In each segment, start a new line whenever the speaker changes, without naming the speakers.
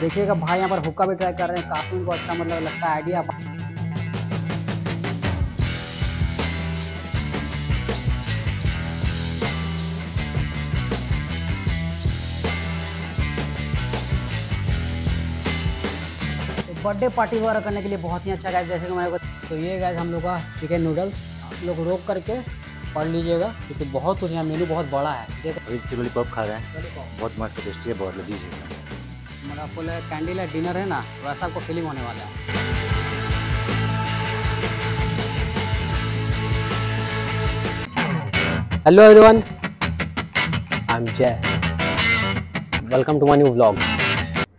देखिएगा भाई यहाँ पर हुक्का भी ट्राई कर रहे हैं काफ़ी उनको अच्छा मतलब लगता है आइडिया बर्थडे पार्टी वगैरह करने के लिए बहुत ही अच्छा गैस जैसे कि मेरे को तो ये गैस हम लोग का चिकन नूडल्स आप लोग रोक करके पढ़ लीजिएगा क्योंकि तो बहुत कुछ यहाँ मेनू बहुत
बड़ा है देखो चिलोली पॉप खा रहे हैं बहुत मस्त टेस्टी है बहुत लजीज है
मतलब फुल कैंडी लाइट डिनर है ना वैसा आपको फीलिंग होने वाला है hello everyone I am Jay welcome to my new vlog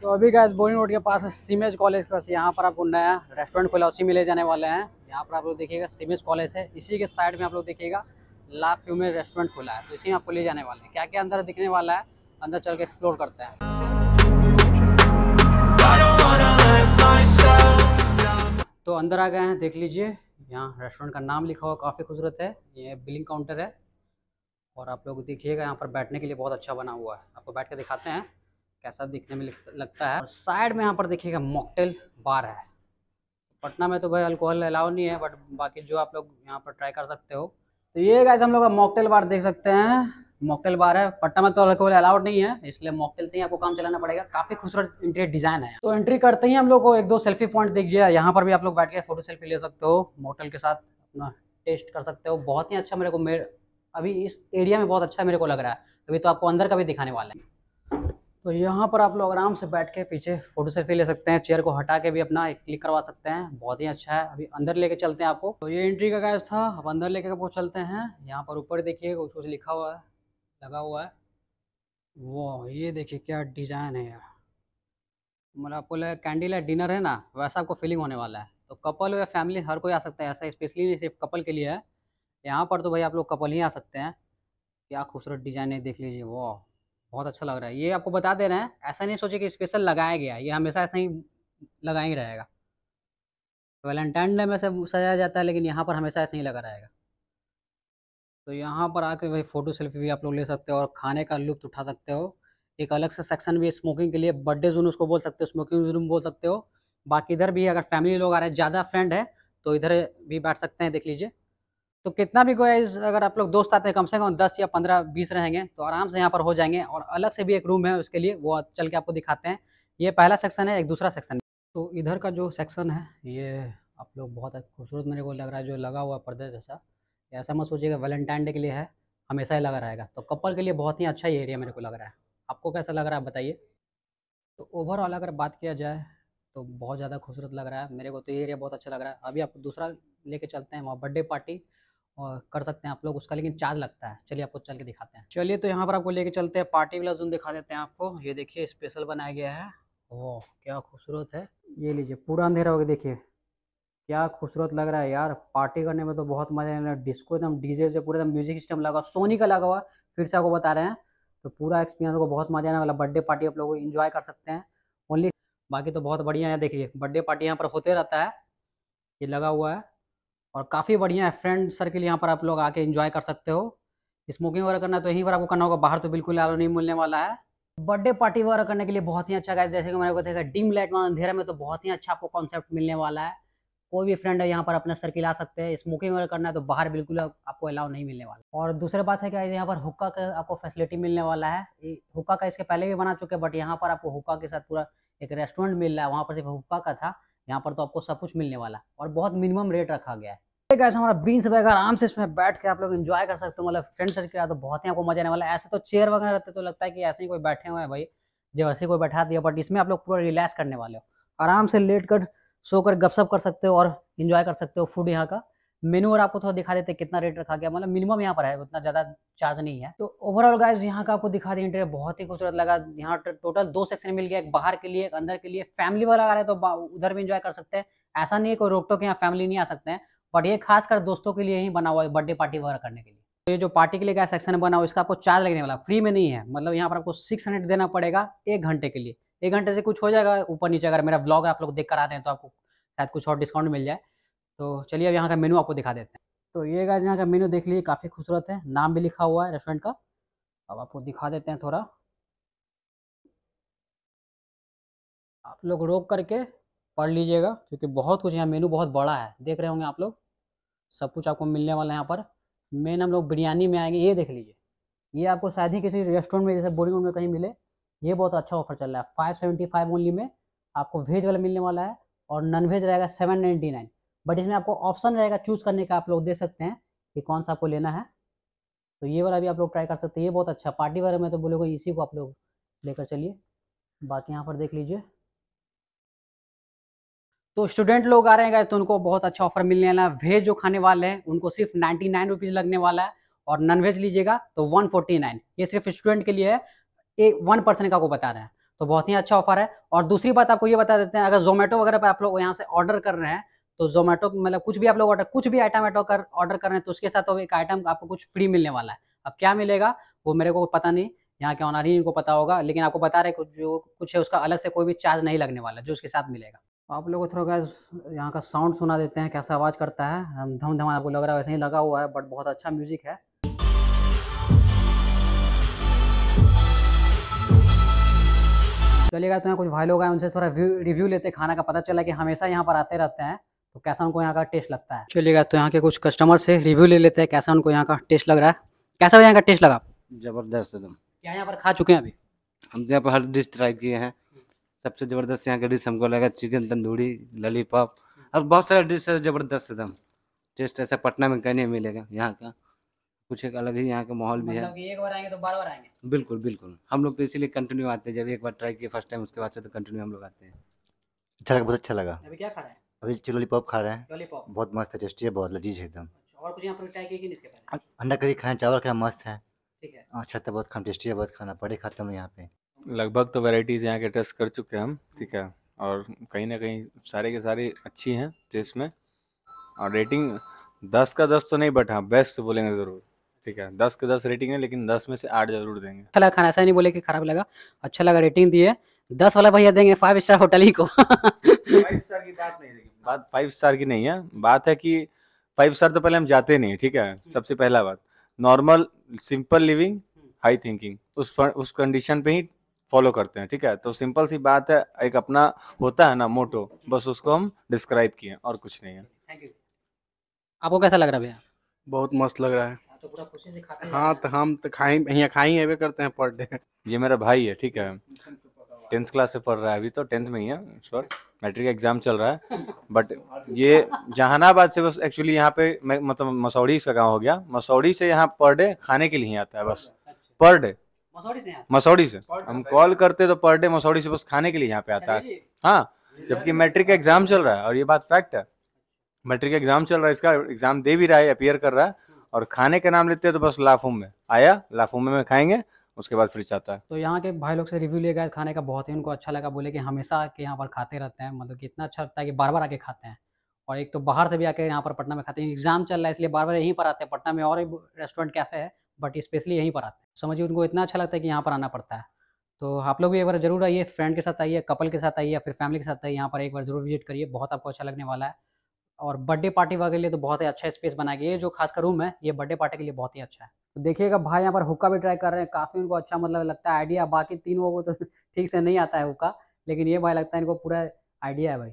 तो अभी गैस बोरिंग रोड के पास सीमेज कॉलेज पास यहाँ पर आपको नया रेस्टोरेंट खुला उसी मिले जाने वाले हैं यहाँ पर आप लोग देखिएगा सीमेज कॉलेज है इसी के साइड में आप लोग देखिएगा ला फ्यूमे रेस्टोरेंट खुला है तो इसी में आपको ले जाने वाले हैं क्या क्या अंदर दिखने वाला है अंदर चल के एक्सप्लोर करते हैं तो अंदर आ गए हैं देख लीजिए यहाँ रेस्टोरेंट का नाम लिखा हुआ काफ़ी खूबसूरत है ये बिलिंग काउंटर है और आप लोग देखिएगा यहाँ पर बैठने के लिए बहुत अच्छा बना हुआ है आपको बैठ के दिखाते हैं कैसा दिखने में लगता है साइड में यहाँ पर देखिएगा मॉकटेल बार है पटना में तो भाई अल्कोहल अलाउ नहीं है बट बाकी जो आप लोग यहाँ पर ट्राई कर सकते हो तो ये गाइस हम लोग का मॉकटेल बार देख सकते हैं मॉकटेल बार है पट्टा में तो अल्कोहल अलाउड नहीं है इसलिए मॉकटेल से ही आपको काम चलाना पड़ेगा काफी खूबसूरत इंटीरियर डिजाइन है तो एंट्री करते ही हम लोग को एक दो सेल्फी पॉइंट दिख गया यहाँ पर भी आप लोग बैठ के फोटो सेल्फी ले सकते हो मॉकटेल के साथ अपना टेस्ट कर सकते हो बहुत ही अच्छा मेरे को मेरे अभी इस एरिया में बहुत अच्छा मेरे को लग रहा है अभी तो आपको अंदर का भी दिखाने वाले हैं तो यहाँ पर आप लोग आराम से बैठ के पीछे फोटो सेल्फी ले सकते हैं चेयर को हटा के भी अपना एक क्लिक करवा सकते हैं बहुत ही अच्छा है अभी अंदर लेके चलते हैं आपको तो ये एंट्री का गैस था अब अंदर लेके चलते हैं यहाँ पर ऊपर देखिए कुछ कुछ लिखा हुआ है लगा हुआ है वो ये देखिए क्या डिज़ाइन है यार मतलब आपको लगे कैंडी लाइट डिनर है ना वैसा आपको फीलिंग होने वाला है तो कपल या फैमिली हर कोई आ सकता है ऐसा स्पेशली नहीं सिर्फ कपल के लिए है यहाँ पर तो भाई आप लोग कपल ही आ सकते हैं क्या खूबसूरत डिज़ाइन है देख लीजिए वो बहुत अच्छा लग रहा है ये आपको बता दे रहे हैं ऐसा नहीं सोचे कि स्पेशल लगाया गया ये हमेशा ऐसा ही लगा ही रहेगा वैलेंटाइन डे में से सजाया जाता है लेकिन यहाँ पर हमेशा ऐसा ही लगा रहेगा तो यहाँ पर आके वही फ़ोटो सेल्फी भी आप लोग ले सकते हो और खाने का लुप्त उठा सकते हो एक अलग से सेक्शन भी है स्मोकिंग के लिए बर्थडे जोन उसको बोल सकते हो स्मोकिंग रूम बोल सकते हो बाकी इधर भी अगर फैमिली लोग आ रहे हैं ज़्यादा फ्रेंड है तो इधर भी बैठ सकते हैं देख लीजिए तो कितना भी गोया अगर आप लोग दोस्त आते हैं कम से कम दस या पंद्रह बीस रहेंगे तो आराम से यहाँ पर हो जाएंगे और अलग से भी एक रूम है उसके लिए वो चल के आपको दिखाते हैं ये पहला सेक्शन है एक दूसरा सेक्शन तो इधर का जो सेक्शन है ये आप लोग बहुत खूबसूरत मेरे को लग रहा है जो लगा हुआ पर्दे जैसा ऐसा मत सोचिएगा वैलेंटाइन डे के लिए है हमेशा ही लगा रहेगा तो कपल के लिए बहुत ही अच्छा ये एरिया मेरे को लग रहा है आपको कैसा लग रहा है बताइए तो ओवरऑल अगर बात किया जाए तो बहुत ज़्यादा खूबसूरत लग रहा है मेरे को तो ये एरिया बहुत अच्छा लग रहा है अभी आप दूसरा लेके चलते हैं वहाँ बर्थडे पार्टी और कर सकते हैं आप लोग उसका लेकिन चार्ज लगता है चलिए आपको चल के दिखाते हैं चलिए तो यहाँ पर आपको लेके चलते हैं पार्टी वाला जून दिखा देते हैं आपको ये देखिए स्पेशल बनाया गया है वो क्या खूबसूरत है ये लीजिए पूरा अंधेरा हो गया देखिए क्या खूबसूरत लग रहा है यार पार्टी करने में तो बहुत मजा आने लगा डिस्को एकदम डीजे से पूरा एकदम म्यूजिक सिस्टम लगा हुआ सोनी का लगा हुआ फिर से आपको बता रहे हैं तो पूरा एक्सपीरियंस को बहुत मजा आने वाला बर्थडे पार्टी आप लोग इन्जॉय कर सकते हैं ओनली बाकी तो बहुत बढ़िया है देखिए बर्थडे पार्टी यहाँ पर होते रहता है ये लगा हुआ है और काफ़ी बढ़िया है फ्रेंड सर्किल यहाँ पर आप लोग आके इन्जॉय कर सकते हो स्मोकिंग वगैरह करना तो यहीं पर आपको करना होगा बाहर तो बिल्कुल आलो नहीं मिलने वाला है बर्थडे पार्टी वगैरह करने के लिए बहुत ही अच्छा गाइस जैसे कि मैंने देखा डिम लाइट वाला अंधेरा में तो बहुत ही अच्छा आपको कॉन्सेप्ट मिलने वाला है कोई भी फ्रेंड है यहाँ पर अपना सर्किल आ सकते हैं स्मोकिंग वगैरह करना है तो बाहर बिल्कुल आपको अलाउ नहीं मिलने वाला और दूसरी बात है कि यहाँ पर हुक्का का आपको फैसिलिटी मिलने वाला है हुक्का का इसके पहले भी बना चुके हैं बट यहाँ पर आपको हुक्का के साथ पूरा एक रेस्टोरेंट मिल रहा है वहाँ पर सिर्फ हुक्का का था यहाँ पर तो आपको सब कुछ मिलने वाला और बहुत मिनिमम रेट रखा गया है ऐसा हमारा बीस वगैरह आराम से इसमें बैठ के आप लोग इन्जॉय कर सकते हो मतलब फ्रेंड सर्किल तो बहुत ही आपको मजा आने वाला है ऐसे तो चेयर वगैरह रहते तो लगता है कि ऐसे ही कोई बैठे हुए हैं भाई जब ऐसे कोई बैठा दिया बट इसमें आप लोग पूरा रिलैक्स करने वाले हो आराम से लेट कर सोकर गपशप कर सकते हो और इन्जॉय कर सकते हो फूड यहाँ का मेनू और आपको थोड़ा दिखा देते कितना रेट रखा गया मतलब मिनिमम यहाँ पर है उतना ज़्यादा चार्ज नहीं है तो ओवरऑल गाइज यहाँ का आपको दिखा दें इंटरव्यू बहुत ही खूबसूरत लगा यहाँ टोटल दो सेक्शन मिल गया एक बाहर के लिए एक अंदर के लिए फैमिली वाला आ रहा है तो उधर भी इंजॉय कर सकते हैं ऐसा नहीं है कोई रोक के यहाँ फैमिली नहीं आ सकते हैं बट ये खासकर दोस्तों के लिए ही बना हुआ है बर्थडे पार्टी वगैरह करने के लिए तो ये जो पार्टी के लिए क्या सेक्शन बना हुआ इसका आपको चार्ज लगने वाला फ्री में नहीं है मतलब यहाँ पर आपको सिक्स हंड्रेड देना पड़ेगा एक घंटे के लिए एक घंटे से कुछ हो जाएगा ऊपर नीचे अगर मेरा ब्लॉग आप लोग देख कर आते हैं तो आपको शायद कुछ और डिस्काउंट मिल जाए तो चलिए अब यहाँ का मेनू आपको दिखा देते हैं तो ये गाइस यहाँ का मेनू देख लीजिए काफ़ी खूबसूरत है नाम भी लिखा हुआ है रेस्टोरेंट का अब आपको दिखा देते हैं थोड़ा आप लोग रोक करके पढ़ लीजिएगा क्योंकि बहुत कुछ यहाँ मेनू बहुत बड़ा है देख रहे होंगे आप लोग सब कुछ आपको मिलने वाला है यहाँ पर मेन हम लोग बिरयानी में आएंगे ये देख लीजिए ये आपको शायद ही किसी रेस्टोरेंट में जैसे बोरिंग में कहीं मिले ये बहुत अच्छा ऑफर चल रहा है फाइव सेवेंटी फाइव ओनली में आपको वेज वाला मिलने वाला है और नॉन वेज रहेगा सेवन नाइन्टी नाइन बट इसमें आपको ऑप्शन रहेगा चूज करने का आप लोग दे सकते हैं कि कौन सा आपको लेना है तो ये वाला भी आप लोग ट्राई कर सकते हैं ये बहुत अच्छा पार्टी वाले में तो बोलोगे इसी को आप लोग लेकर चलिए बाकी यहाँ पर देख लीजिए तो स्टूडेंट लोग आ रहे हैं तो उनको बहुत अच्छा ऑफर मिलने वाला है वेज जो खाने वाले हैं उनको सिर्फ नाइन्टी नाइन रुपीज़ लगने वाला है और नॉन वेज लीजिएगा तो वन फोर्टी नाइन ये सिर्फ स्टूडेंट के लिए है ये वन परसेंट का आपको बता रहे हैं तो बहुत ही अच्छा ऑफर है और दूसरी बात आपको ये बता देते हैं अगर जोमेटो वगैरह पर आप लोग यहाँ से ऑर्डर कर रहे हैं तो जोमेटो मतलब कुछ भी आप लोग ऑर्डर कुछ भी आइटम ऐटो कर ऑर्डर कर रहे हैं तो उसके साथ तो एक आइटम आपको कुछ फ्री मिलने वाला है अब क्या मिलेगा वो मेरे को पता नहीं यहाँ के ऑनर ही इनको पता होगा लेकिन आपको बता रहे कुछ जो कुछ है उसका अलग से कोई भी चार्ज नहीं लगने वाला जो उसके साथ मिलेगा तो आप लोगों को थोड़ा यहाँ का साउंड सुना देते हैं कैसा आवाज़ करता है धम धम आपको लग रहा है वैसे ही लगा हुआ है बट बहुत अच्छा म्यूज़िक है चलिएगा तो यहाँ कुछ भाई लोग आए उनसे थोड़ा रिव्यू लेते खाना का पता चला कि हमेशा यहाँ पर आते रहते हैं तो कैसा उनको यहाँ का टेस्ट लगता है चलिएगा तो यहाँ के कुछ कस्टमर से रिव्यू ले लेते हैं कैसा उनको यहाँ का टेस्ट लग रहा है कैसा यहाँ का टेस्ट लगा
जबरदस्त एकदम क्या यहाँ पर खा चुके हैं अभी हम तो यहाँ पर हर डिश ट्राई किए हैं सबसे ज़बरदस्त यहाँ का डिश हमको लगा चिकन तंदूरी लॉलीपॉप और बहुत सारा डिश है ज़बरदस्त एकदम टेस्ट ऐसा पटना में कहीं नहीं मिलेगा यहाँ का कुछ एक अलग ही यहाँ का माहौल भी है मतलब
एक बार आएंगे तो बार बार आएंगे
बिल्कुल बिल्कुल हम लोग तो इसीलिए कंटिन्यू आते हैं जब एक बार ट्राई किए फर्स्ट टाइम उसके बाद से तो कंटिन्यू हम लोग आते हैं अच्छा लगा बहुत अच्छा लगा अभी क्या खा रहे हैं अभी चिलोली पॉप खा रहे हैं बहुत मस्त है टेस्टी है बहुत लजीज है एकदम अच्छा,
और कुछ यहाँ पर ट्राई किए कि नहीं इसके
अंडा करी खाएं चावल खाएं मस्त है है हाँ, अच्छा तो बहुत खाना टेस्टी है बहुत खाना पड़े खाते हम यहाँ पे लगभग तो वेराइटीज़ यहाँ के टेस्ट कर चुके हैं हम ठीक है और कहीं ना कहीं सारे के सारे अच्छी हैं टेस्ट में और रेटिंग दस का दस तो नहीं बट हाँ बेस्ट बोलेंगे ज़रूर ठीक है दस के दस रेटिंग है लेकिन दस में से आठ जरूर देंगे
अच्छा लगा खाना ऐसा नहीं बोले कि खराब लगा अच्छा लगा रेटिंग दिए दस वाला भैया देंगे फाइव
स्टार होटल ही को बात फाइव स्टार की नहीं है बात है कि फाइव स्टार तो पहले हम जाते नहीं है ठीक है सबसे पहला बात normal simple living high thinking उस उस कंडीशन पे ही फॉलो करते हैं ठीक है तो सिंपल सी बात है एक अपना होता है ना मोटो बस उसको हम डिस्क्राइब किए और कुछ नहीं है आपको कैसा लग रहा है भैया बहुत मस्त लग रहा है तो पूरा खुशी से खाते हाँ तो हम तो खाई यहाँ खाए ही करते हैं पर डे ये मेरा भाई है ठीक है तो टेंथ क्लास से पढ़ रहा है अभी तो टेंथ में ही है श्योर मैट्रिक एग्जाम चल रहा है बट ये जहानाबाद से बस एक्चुअली यहाँ पे मतलब मसौड़ी इसका गाँव हो गया मसौड़ी से यहाँ पर डे खाने के लिए आता है बस अच्छा। पर डे मसौड़ी से हम कॉल करते तो पर डे मसौड़ी से बस खाने के लिए यहाँ पे आता है अच्छा हाँ जबकि मैट्रिक का एग्जाम चल रहा है और ये बात फैक्ट है मैट्रिक का एग्जाम चल रहा है इसका एग्जाम दे भी रहा है अपियर कर रहा है और खाने का नाम लेते हैं तो बस लाफूम में आया लाफूम में खाएंगे उसके बाद फ्रिज आता है
तो यहाँ के भाई लोग से रिव्यू ले गया खाने का बहुत ही उनको अच्छा लगा बोले कि हमेशा के यहाँ पर खाते रहते हैं मतलब कि इतना अच्छा लगता है कि बार बार आके खाते हैं और एक तो बाहर से भी आके यहाँ पर पटना में खाते हैं एग्जाम चल रहा है इसलिए बार बार यहीं पर आते हैं पटना में और रेस्टोरेंट कैफे है बट स्पेशली यहीं पर आते हैं समझिए उनको इतना अच्छा लगता है कि यहाँ पर आना पड़ता है तो आप लोग भी एक बार जरूर आइए फ्रेंड के साथ आइए कपल के साथ आइए या फिर फैमिली के साथ आइए यहाँ पर एक बार जरूर विजिट करिए बहुत आपको अच्छा लगने वाला है और बर्थडे पार्टी वगैरह के लिए तो बहुत ही अच्छा स्पेस बनाया गया है जो खासकर रूम है ये बर्थडे पार्टी के लिए बहुत ही अच्छा है तो देखिएगा भाई यहाँ पर हुक्का भी ट्राई कर रहे हैं काफ़ी उनको अच्छा मतलब लगता है आइडिया बाकी तीन वो तो ठीक से नहीं आता है हुक्का लेकिन ये भाई लगता है इनको पूरा आइडिया है भाई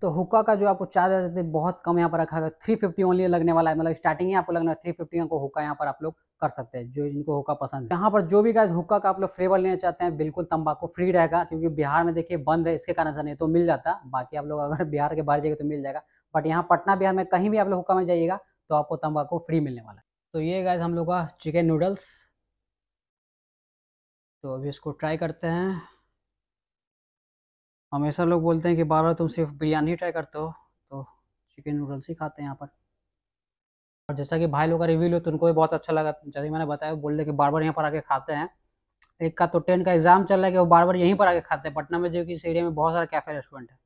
तो हुक्का का जो आपको चार्ज आ जाते हैं बहुत कम यहाँ पर रखा थ्री फिफ्टी ओनली लगने वाला है मतलब स्टार्टिंग ही आपको लगना थ्री फिफ्टी को हुक्का यहाँ पर आप लोग कर सकते हैं जो इनको हुक्का पसंद है यहाँ पर जो भी गाइज हुक्का का आप लोग फ्लेवर लेना चाहते हैं बिल्कुल तंबाकू फ्री रहेगा क्योंकि बिहार में देखिए बंद है इसके कारण से नहीं तो मिल जाता बाकी आप लोग अगर बिहार के बाहर जाइए तो मिल जाएगा बट यहाँ पटना बिहार में कहीं भी आप लोग हुक्का में जाइएगा तो आपको तंबाकू फ्री मिलने वाला है तो ये गाइज हम लोग का चिकन नूडल्स तो अभी इसको ट्राई करते हैं हमेशा लोग बोलते हैं कि बार बार तुम सिर्फ बिरयानी ट्राई करते हो तो चिकन नूडल्स ही खाते हैं यहाँ पर और जैसा कि भाई लोग का रिव्यू लो तो उनको भी बहुत अच्छा लगा जैसे मैंने बताया बोल रहे कि बार बार यहाँ पर आके खाते हैं एक का तो टेन का एग्ज़ाम चल रहा है कि वो बार बार यहीं पर आके खाते हैं पटना में जो कि इस एरिया में बहुत सारा कैफ़े रेस्टोरेंट है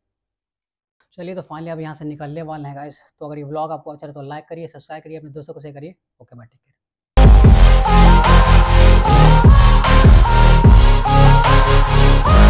चलिए तो फाइनली अब यहाँ से निकलने वाले हैं गाइस तो अगर ये ब्लॉग आपको अच्छा लगे तो लाइक करिए सब्सक्राइब करिए अपने दोस्तों को शेयर करिए ओके बाय ठीक है